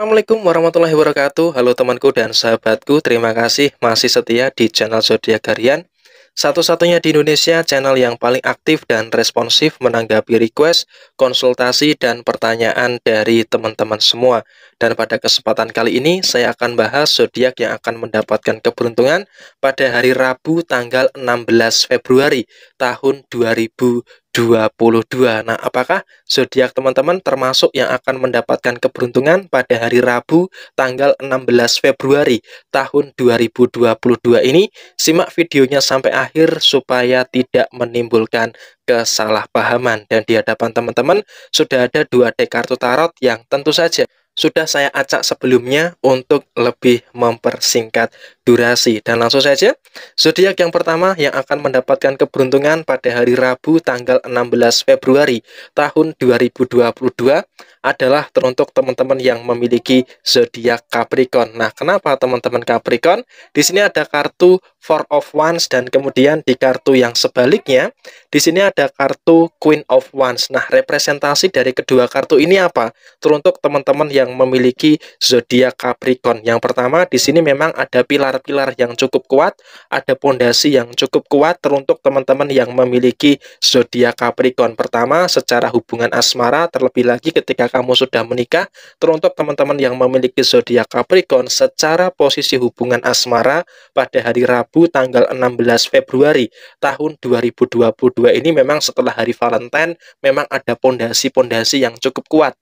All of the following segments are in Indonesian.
Assalamualaikum warahmatullahi wabarakatuh Halo temanku dan sahabatku Terima kasih masih setia di channel Zodiac Harian Satu-satunya di Indonesia channel yang paling aktif dan responsif menanggapi request, konsultasi, dan pertanyaan dari teman-teman semua Dan pada kesempatan kali ini saya akan bahas zodiak yang akan mendapatkan keberuntungan pada hari Rabu tanggal 16 Februari tahun 2000. 22. Nah, apakah zodiak teman-teman termasuk yang akan mendapatkan keberuntungan pada hari Rabu tanggal 16 Februari tahun 2022 ini? Simak videonya sampai akhir supaya tidak menimbulkan kesalahpahaman dan di hadapan teman-teman sudah ada dua dek kartu tarot yang tentu saja sudah saya acak sebelumnya untuk lebih mempersingkat durasi. Dan langsung saja, zodiak yang pertama yang akan mendapatkan keberuntungan pada hari Rabu tanggal 16 Februari tahun 2022 adalah teruntuk teman-teman yang memiliki zodiak Capricorn. Nah, kenapa teman-teman Capricorn? Di sini ada kartu Four of Wands dan kemudian di kartu yang sebaliknya, di sini ada kartu Queen of Wands. Nah, representasi dari kedua kartu ini apa? Teruntuk teman-teman yang memiliki zodiak Capricorn. Yang pertama, di sini memang ada pilar pilar-pilar yang cukup kuat, ada pondasi yang cukup kuat teruntuk teman-teman yang memiliki zodiak Capricorn. Pertama, secara hubungan asmara, terlebih lagi ketika kamu sudah menikah, teruntuk teman-teman yang memiliki zodiak Capricorn secara posisi hubungan asmara pada hari Rabu tanggal 16 Februari tahun 2022 ini memang setelah hari Valentine memang ada pondasi-pondasi yang cukup kuat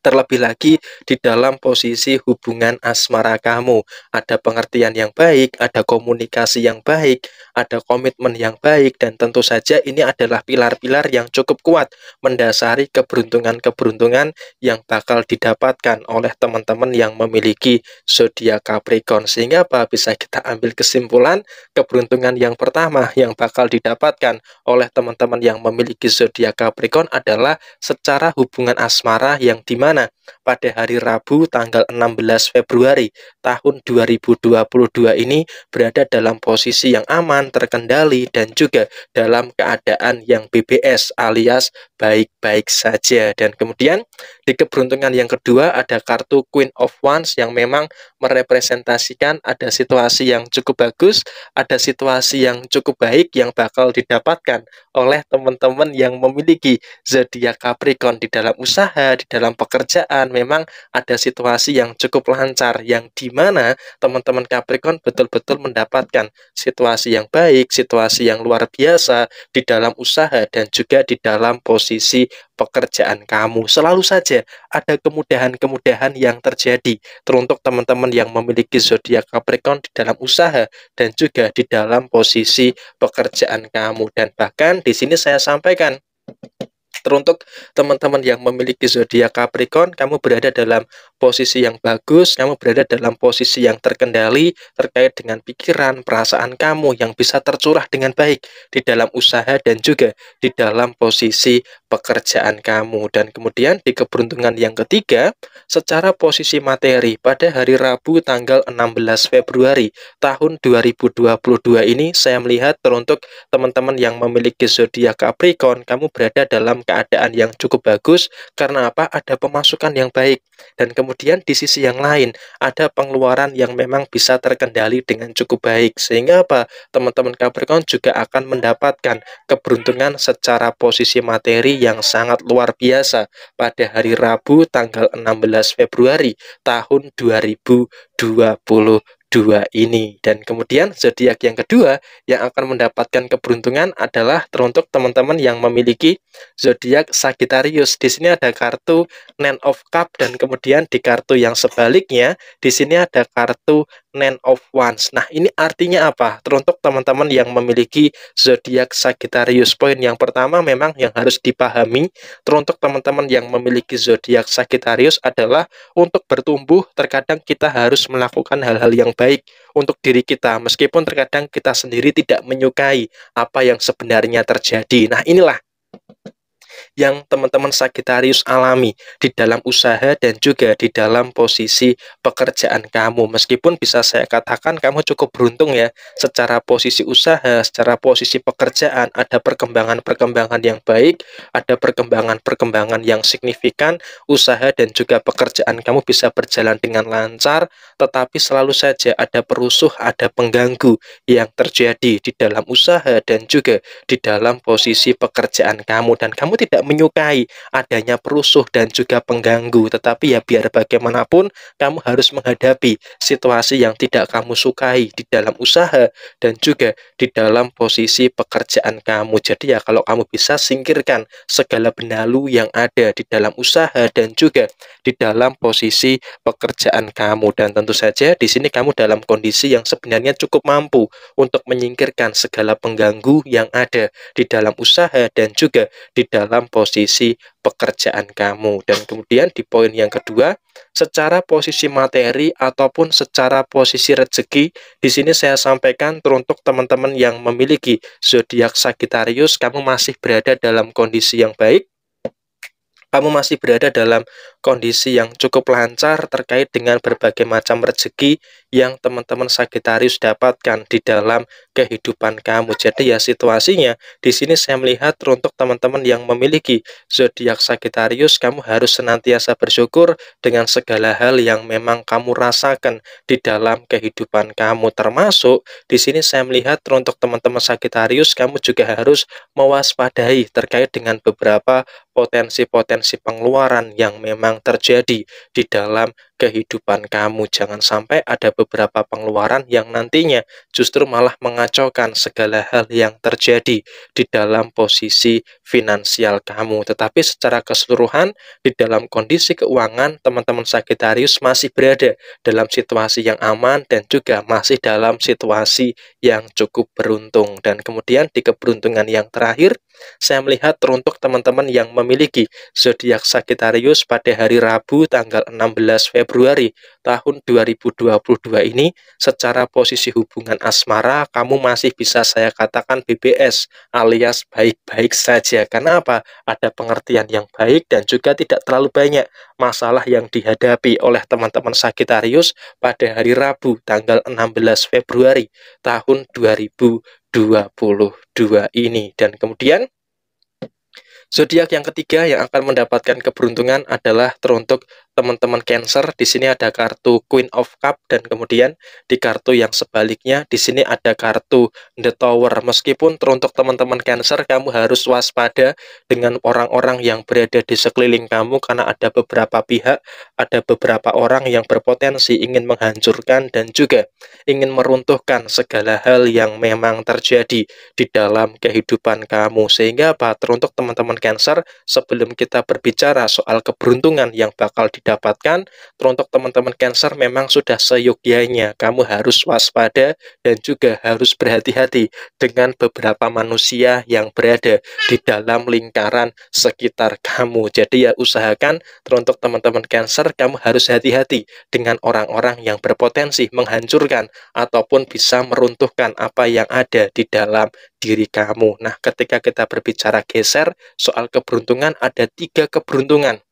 terlebih lagi di dalam posisi hubungan asmara kamu. Ada pengertian yang baik, ada komunikasi yang baik, ada komitmen yang baik, dan tentu saja ini adalah pilar-pilar yang cukup kuat mendasari keberuntungan-keberuntungan yang bakal didapatkan oleh teman-teman yang memiliki zodiak Capricorn. Sehingga apa? Bisa kita ambil kesimpulan keberuntungan yang pertama yang bakal didapatkan oleh teman-teman yang memiliki zodiak Capricorn adalah secara hubungan asmara yang dimana mana pada hari Rabu tanggal 16 Februari tahun 2022 ini berada dalam posisi yang aman, terkendali dan juga dalam keadaan yang BBS alias baik-baik saja. Dan kemudian di keberuntungan yang kedua ada kartu Queen of Wands yang memang merepresentasikan ada situasi yang cukup bagus, ada situasi yang cukup baik yang bakal didapatkan oleh teman-teman yang memiliki zodiak Capricorn di dalam usaha, di dalam pekerjaan memang ada situasi yang cukup lancar yang dimana teman-teman Capricorn betul-betul mendapatkan situasi yang baik, situasi yang luar biasa di dalam usaha dan juga di dalam posisi posisi pekerjaan kamu. Selalu saja ada kemudahan-kemudahan yang terjadi teruntuk teman-teman yang memiliki zodiak Capricorn di dalam usaha dan juga di dalam posisi pekerjaan kamu. Dan bahkan di sini saya sampaikan teruntuk teman-teman yang memiliki zodiak Capricorn, kamu berada dalam posisi yang bagus, kamu berada dalam posisi yang terkendali terkait dengan pikiran, perasaan kamu yang bisa tercurah dengan baik di dalam usaha dan juga di dalam posisi pekerjaan kamu. Dan kemudian di keberuntungan yang ketiga, secara posisi materi pada hari Rabu tanggal 16 Februari tahun 2022 ini saya melihat teruntuk teman-teman yang memiliki zodiak Capricorn, kamu berada dalam keadaan yang cukup bagus karena apa? Ada pemasukan yang baik. Dan kemudian di sisi yang lain ada pengeluaran yang memang bisa terkendali dengan cukup baik. Sehingga apa? Teman-teman Capricorn juga akan mendapatkan keberuntungan secara posisi materi yang sangat luar biasa pada hari Rabu tanggal 16 Februari tahun 2022 ini. Dan kemudian zodiak yang kedua yang akan mendapatkan keberuntungan adalah teruntuk teman-teman yang memiliki zodiak Sagittarius. Di sini ada kartu Nine of Cup dan kemudian di kartu yang sebaliknya di sini ada kartu Nine of Wands. Nah, ini artinya apa? Teruntuk teman-teman yang memiliki zodiak Sagittarius poin yang pertama memang yang harus dipahami teruntuk teman-teman yang memiliki zodiak Sagittarius adalah untuk bertumbuh terkadang kita harus melakukan hal-hal yang baik untuk diri kita meskipun terkadang kita sendiri tidak menyukai apa yang sebenarnya terjadi. Nah, inilah yang teman-teman Sagittarius alami di dalam usaha dan juga di dalam posisi pekerjaan kamu. Meskipun bisa saya katakan kamu cukup beruntung ya, secara posisi usaha, secara posisi pekerjaan ada perkembangan-perkembangan yang baik, ada perkembangan-perkembangan yang signifikan, usaha dan juga pekerjaan kamu bisa berjalan dengan lancar, tetapi selalu saja ada perusuh, ada pengganggu yang terjadi di dalam usaha dan juga di dalam posisi pekerjaan kamu dan kamu tidak menyukai adanya perusuh dan juga pengganggu. Tetapi ya biar bagaimanapun kamu harus menghadapi situasi yang tidak kamu sukai di dalam usaha dan juga di dalam posisi pekerjaan kamu. Jadi ya kalau kamu bisa singkirkan segala benalu yang ada di dalam usaha dan juga di dalam posisi pekerjaan kamu. Dan tentu saja di sini kamu dalam kondisi yang sebenarnya cukup mampu untuk menyingkirkan segala pengganggu yang ada di dalam usaha dan juga di dalam posisi posisi pekerjaan kamu. Dan kemudian di poin yang kedua, secara posisi materi ataupun secara posisi rezeki, di sini saya sampaikan teruntuk teman-teman yang memiliki zodiak Sagittarius, kamu masih berada dalam kondisi yang baik, kamu masih berada dalam kondisi yang cukup lancar terkait dengan berbagai macam rezeki yang teman-teman Sagitarius dapatkan di dalam kehidupan kamu. Jadi ya situasinya di sini saya melihat untuk teman-teman yang memiliki zodiak Sagitarius kamu harus senantiasa bersyukur dengan segala hal yang memang kamu rasakan di dalam kehidupan kamu. Termasuk di sini saya melihat untuk teman-teman Sagitarius kamu juga harus mewaspadai terkait dengan beberapa potensi-potensi pengeluaran yang memang terjadi di dalam kehidupan kamu. Jangan sampai ada beberapa pengeluaran yang nantinya justru malah mengacaukan segala hal yang terjadi di dalam posisi finansial kamu. Tetapi secara keseluruhan, di dalam kondisi keuangan, teman-teman Sagittarius masih berada dalam situasi yang aman dan juga masih dalam situasi yang cukup beruntung. Dan kemudian di keberuntungan yang terakhir, saya melihat teruntuk teman-teman yang memiliki zodiak Sagittarius pada hari Rabu tanggal 16 Februari Februari tahun 2022 ini secara posisi hubungan asmara kamu masih bisa saya katakan BBS alias baik-baik saja. Karena apa? Ada pengertian yang baik dan juga tidak terlalu banyak masalah yang dihadapi oleh teman-teman Sagittarius pada hari Rabu tanggal 16 Februari tahun 2022 ini. Dan kemudian Zodiak yang ketiga yang akan mendapatkan keberuntungan adalah teruntuk teman-teman Cancer, di sini ada kartu Queen of Cup dan kemudian di kartu yang sebaliknya di sini ada kartu The Tower. Meskipun teruntuk teman-teman Cancer kamu harus waspada dengan orang-orang yang berada di sekeliling kamu karena ada beberapa pihak, ada beberapa orang yang berpotensi ingin menghancurkan dan juga ingin meruntuhkan segala hal yang memang terjadi di dalam kehidupan kamu. Sehingga apa? Teruntuk teman-teman Cancer, sebelum kita berbicara soal keberuntungan yang bakal di Dapatkan teruntuk teman-teman Cancer memang sudah seyogyanya. Kamu harus waspada dan juga harus berhati-hati dengan beberapa manusia yang berada di dalam lingkaran sekitar kamu. Jadi ya usahakan teruntuk teman-teman Cancer kamu harus hati-hati dengan orang-orang yang berpotensi menghancurkan ataupun bisa meruntuhkan apa yang ada di dalam diri kamu. Nah, ketika kita berbicara geser soal keberuntungan ada tiga keberuntungan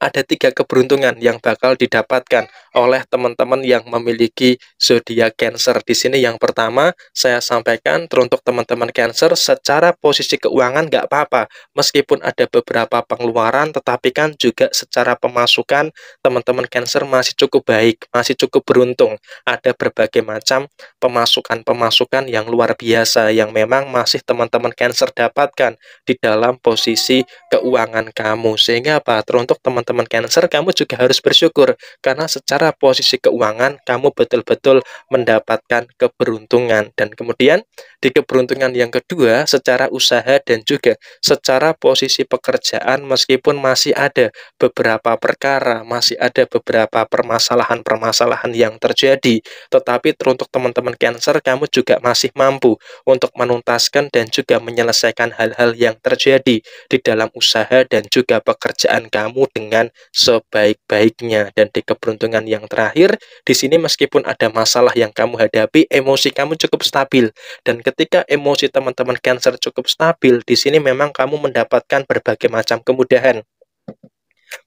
ada tiga keberuntungan yang bakal didapatkan oleh teman-teman yang memiliki zodiak Cancer. Di sini yang pertama saya sampaikan teruntuk teman-teman Cancer secara posisi keuangan nggak apa-apa, meskipun ada beberapa pengeluaran, tetapi kan juga secara pemasukan teman-teman Cancer masih cukup baik, masih cukup beruntung. Ada berbagai macam pemasukan-pemasukan yang luar biasa yang memang masih teman-teman Cancer dapatkan di dalam posisi keuangan kamu. Sehingga apa? Teruntuk teman teman-teman Cancer, kamu juga harus bersyukur karena secara posisi keuangan kamu betul-betul mendapatkan keberuntungan dan kemudian di keberuntungan yang kedua secara usaha dan juga secara posisi pekerjaan meskipun masih ada beberapa perkara, masih ada beberapa permasalahan-permasalahan yang terjadi, tetapi teruntuk teman-teman Cancer kamu juga masih mampu untuk menuntaskan dan juga menyelesaikan hal-hal yang terjadi di dalam usaha dan juga pekerjaan kamu dengan dengan sebaik-baiknya. Dan di keberuntungan yang terakhir, di sini meskipun ada masalah yang kamu hadapi, emosi kamu cukup stabil. Dan ketika emosi teman-teman Cancer cukup stabil, di sini memang kamu mendapatkan berbagai macam kemudahan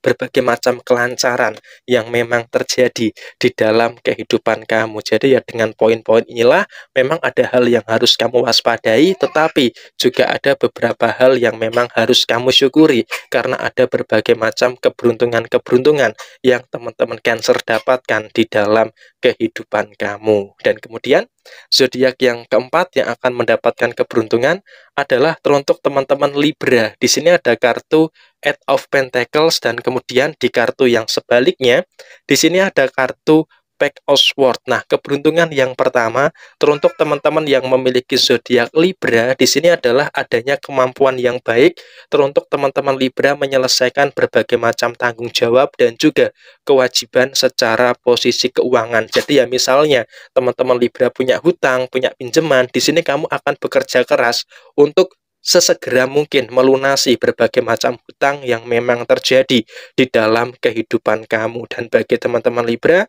berbagai macam kelancaran yang memang terjadi di dalam kehidupan kamu. Jadi ya dengan poin-poin inilah memang ada hal yang harus kamu waspadai, tetapi juga ada beberapa hal yang memang harus kamu syukuri karena ada berbagai macam keberuntungan-keberuntungan yang teman-teman Cancer dapatkan di dalam kehidupan kamu. Dan kemudian Zodiak yang keempat yang akan mendapatkan keberuntungan adalah teruntuk teman-teman Libra. Di sini ada kartu Eight of Pentacles dan kemudian di kartu yang sebaliknya di sini ada kartu Pack Oswald. Nah, keberuntungan yang pertama teruntuk teman-teman yang memiliki zodiak Libra di sini adalah adanya kemampuan yang baik teruntuk teman-teman Libra menyelesaikan berbagai macam tanggung jawab dan juga kewajiban secara posisi keuangan. Jadi ya misalnya teman-teman Libra punya hutang, punya pinjaman, di sini kamu akan bekerja keras untuk sesegera mungkin melunasi berbagai macam hutang yang memang terjadi di dalam kehidupan kamu dan bagi teman-teman Libra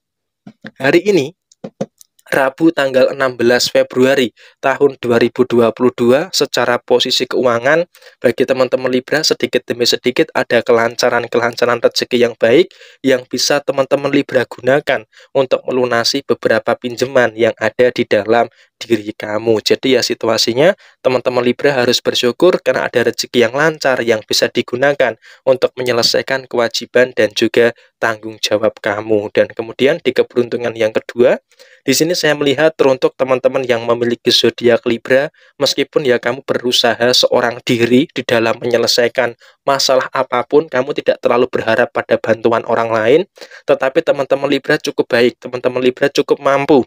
Hari ini, Rabu tanggal 16 Februari tahun 2022 secara posisi keuangan bagi teman-teman Libra sedikit demi sedikit ada kelancaran-kelancaran rezeki yang baik yang bisa teman-teman Libra gunakan untuk melunasi beberapa pinjaman yang ada di dalam diri kamu. Jadi ya situasinya teman-teman Libra harus bersyukur karena ada rezeki yang lancar yang bisa digunakan untuk menyelesaikan kewajiban dan juga tanggung jawab kamu. Dan kemudian di keberuntungan yang kedua, di sini saya melihat teruntuk teman-teman yang memiliki zodiak Libra, meskipun ya kamu berusaha seorang diri di dalam menyelesaikan masalah apapun, kamu tidak terlalu berharap pada bantuan orang lain, tetapi teman-teman Libra cukup baik, teman-teman Libra cukup mampu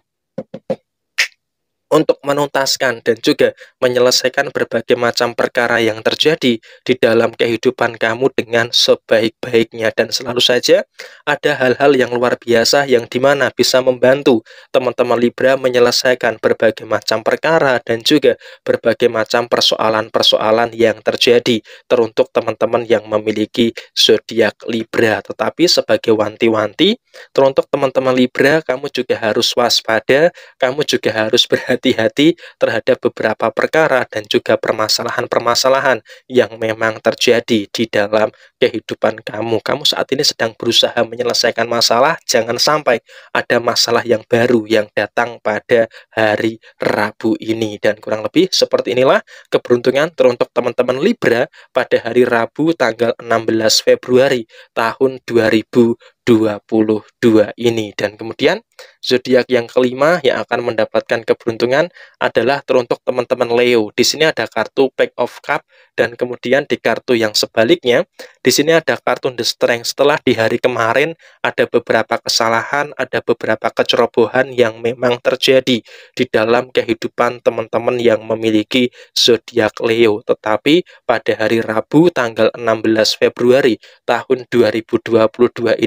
untuk menuntaskan dan juga menyelesaikan berbagai macam perkara yang terjadi di dalam kehidupan kamu dengan sebaik-baiknya dan selalu saja ada hal-hal yang luar biasa yang dimana bisa membantu teman-teman Libra menyelesaikan berbagai macam perkara dan juga berbagai macam persoalan-persoalan yang terjadi teruntuk teman-teman yang memiliki zodiak Libra tetapi sebagai wanti-wanti Teruntuk teman-teman Libra, kamu juga harus waspada, kamu juga harus berhati-hati terhadap beberapa perkara dan juga permasalahan-permasalahan yang memang terjadi di dalam kehidupan kamu. Kamu saat ini sedang berusaha menyelesaikan masalah, jangan sampai ada masalah yang baru yang datang pada hari Rabu ini. Dan kurang lebih seperti inilah keberuntungan teruntuk teman-teman Libra pada hari Rabu tanggal 16 Februari tahun 2020. 22 ini dan kemudian Zodiak yang kelima yang akan mendapatkan keberuntungan adalah teruntuk teman-teman Leo. Di sini ada kartu Pack of Cup dan kemudian di kartu yang sebaliknya, di sini ada kartu The Strength. Setelah di hari kemarin ada beberapa kesalahan, ada beberapa kecerobohan yang memang terjadi di dalam kehidupan teman-teman yang memiliki zodiak Leo. Tetapi pada hari Rabu tanggal 16 Februari tahun 2022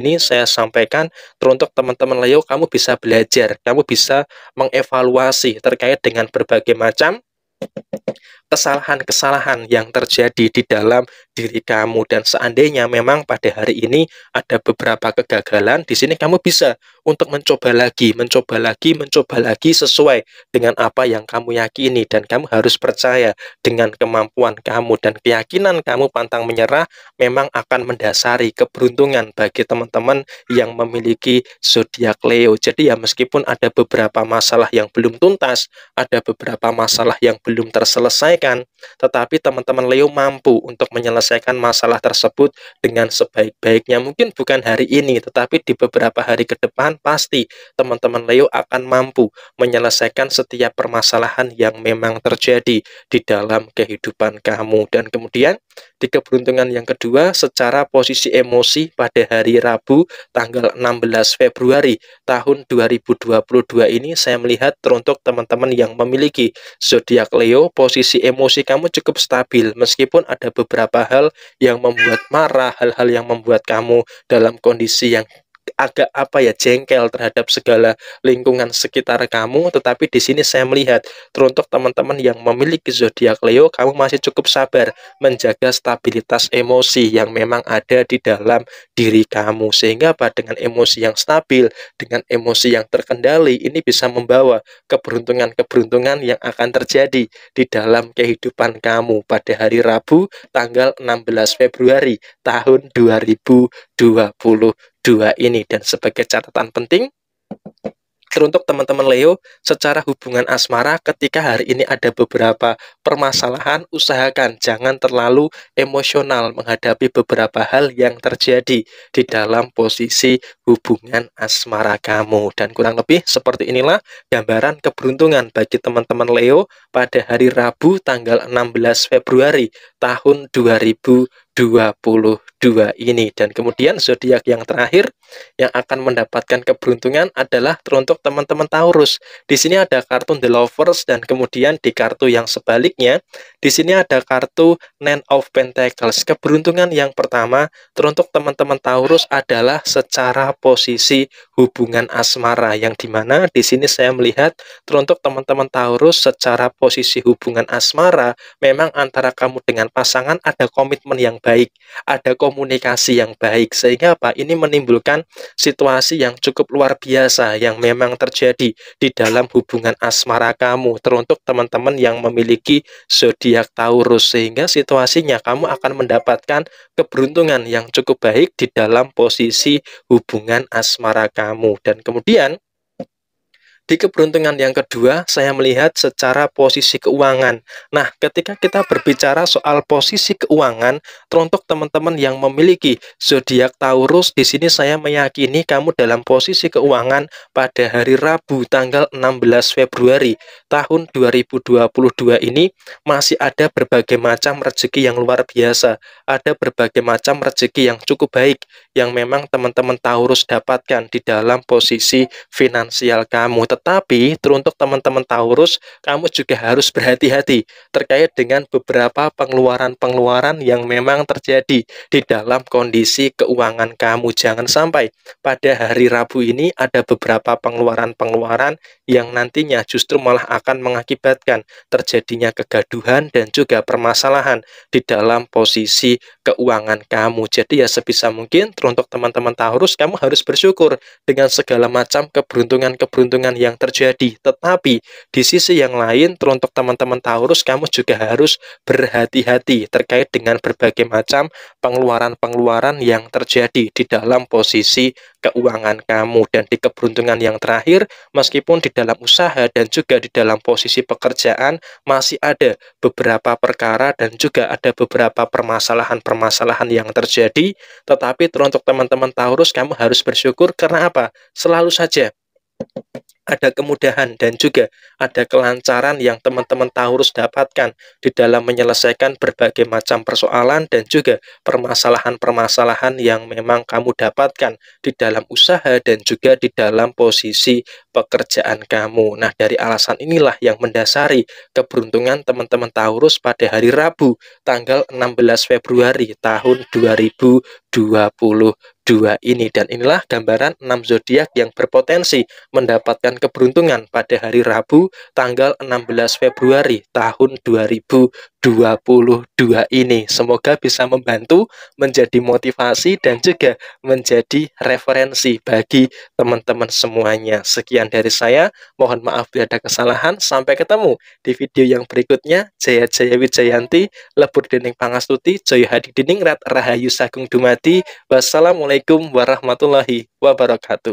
ini saya sampaikan teruntuk teman-teman Leo kamu bisa bisa belajar, kamu bisa mengevaluasi terkait dengan berbagai macam kesalahan-kesalahan yang terjadi di dalam diri kamu dan seandainya memang pada hari ini ada beberapa kegagalan di sini kamu bisa untuk mencoba lagi, mencoba lagi, mencoba lagi sesuai dengan apa yang kamu yakini dan kamu harus percaya dengan kemampuan kamu dan keyakinan kamu pantang menyerah memang akan mendasari keberuntungan bagi teman-teman yang memiliki zodiak Leo. Jadi ya meskipun ada beberapa masalah yang belum tuntas, ada beberapa masalah yang belum terselesaikan tetapi teman-teman Leo mampu untuk menyelesaikan masalah tersebut dengan sebaik-baiknya. Mungkin bukan hari ini, tetapi di beberapa hari ke depan pasti teman-teman Leo akan mampu menyelesaikan setiap permasalahan yang memang terjadi di dalam kehidupan kamu. Dan kemudian di keberuntungan yang kedua, secara posisi emosi pada hari Rabu tanggal 16 Februari tahun 2022 ini saya melihat teruntuk teman-teman yang memiliki zodiak Leo, posisi emosi kamu cukup stabil meskipun ada beberapa hal yang membuat marah, hal-hal yang membuat kamu dalam kondisi yang agak apa ya jengkel terhadap segala lingkungan sekitar kamu tetapi di sini saya melihat teruntuk teman-teman yang memiliki zodiak Leo kamu masih cukup sabar menjaga stabilitas emosi yang memang ada di dalam diri kamu sehingga apa dengan emosi yang stabil dengan emosi yang terkendali ini bisa membawa keberuntungan-keberuntungan yang akan terjadi di dalam kehidupan kamu pada hari Rabu tanggal 16 Februari tahun 2020 dua ini dan sebagai catatan penting teruntuk teman-teman Leo secara hubungan asmara ketika hari ini ada beberapa permasalahan usahakan jangan terlalu emosional menghadapi beberapa hal yang terjadi di dalam posisi hubungan asmara kamu dan kurang lebih seperti inilah gambaran keberuntungan bagi teman-teman Leo pada hari Rabu tanggal 16 Februari tahun 2020 dua ini. Dan kemudian zodiak yang terakhir yang akan mendapatkan keberuntungan adalah teruntuk teman-teman Taurus. Di sini ada kartu The Lovers dan kemudian di kartu yang sebaliknya, di sini ada kartu Nine of Pentacles. Keberuntungan yang pertama teruntuk teman-teman Taurus adalah secara posisi hubungan asmara yang dimana di sini saya melihat teruntuk teman-teman Taurus secara posisi hubungan asmara memang antara kamu dengan pasangan ada komitmen yang baik, ada komunikasi yang baik sehingga apa ini menimbulkan situasi yang cukup luar biasa yang memang terjadi di dalam hubungan asmara kamu teruntuk teman-teman yang memiliki zodiak Taurus sehingga situasinya kamu akan mendapatkan keberuntungan yang cukup baik di dalam posisi hubungan asmara kamu dan kemudian di keberuntungan yang kedua, saya melihat secara posisi keuangan. Nah, ketika kita berbicara soal posisi keuangan, teruntuk teman-teman yang memiliki zodiak Taurus, di sini saya meyakini kamu dalam posisi keuangan pada hari Rabu tanggal 16 Februari tahun 2022 ini masih ada berbagai macam rezeki yang luar biasa, ada berbagai macam rezeki yang cukup baik yang memang teman-teman Taurus dapatkan di dalam posisi finansial kamu. Tetapi teruntuk teman-teman Taurus, kamu juga harus berhati-hati terkait dengan beberapa pengeluaran-pengeluaran yang memang terjadi di dalam kondisi keuangan kamu. Jangan sampai pada hari Rabu ini ada beberapa pengeluaran-pengeluaran yang nantinya justru malah akan mengakibatkan terjadinya kegaduhan dan juga permasalahan di dalam posisi keuangan kamu. Jadi ya sebisa mungkin Justru untuk teman-teman Taurus, kamu harus bersyukur dengan segala macam keberuntungan-keberuntungan yang terjadi. Tetapi di sisi yang lain, teruntuk teman-teman Taurus, kamu juga harus berhati-hati terkait dengan berbagai macam pengeluaran-pengeluaran yang terjadi di dalam posisi keuangan kamu dan di keberuntungan yang terakhir meskipun di dalam usaha dan juga di dalam posisi pekerjaan masih ada beberapa perkara dan juga ada beberapa permasalahan-permasalahan yang terjadi tetapi teruntuk untuk teman-teman Taurus kamu harus bersyukur karena apa? Selalu saja ada kemudahan dan juga ada kelancaran yang teman-teman Taurus dapatkan di dalam menyelesaikan berbagai macam persoalan dan juga permasalahan-permasalahan yang memang kamu dapatkan di dalam usaha dan juga di dalam posisi pekerjaan kamu. Nah, dari alasan inilah yang mendasari keberuntungan teman-teman Taurus pada hari Rabu tanggal 16 Februari tahun 2022 ini dan inilah gambaran 6 zodiak yang berpotensi mendapatkan dan keberuntungan pada hari Rabu tanggal 16 Februari tahun 2022 ini. Semoga bisa membantu menjadi motivasi dan juga menjadi referensi bagi teman-teman semuanya. Sekian dari saya, mohon maaf bila ada kesalahan. Sampai ketemu di video yang berikutnya. Jaya Jaya Wijayanti, Lebur Dening Pangastuti, Joyo Hadi Diningrat, Rahayu Sagung Dumati Wassalamualaikum warahmatullahi wabarakatuh.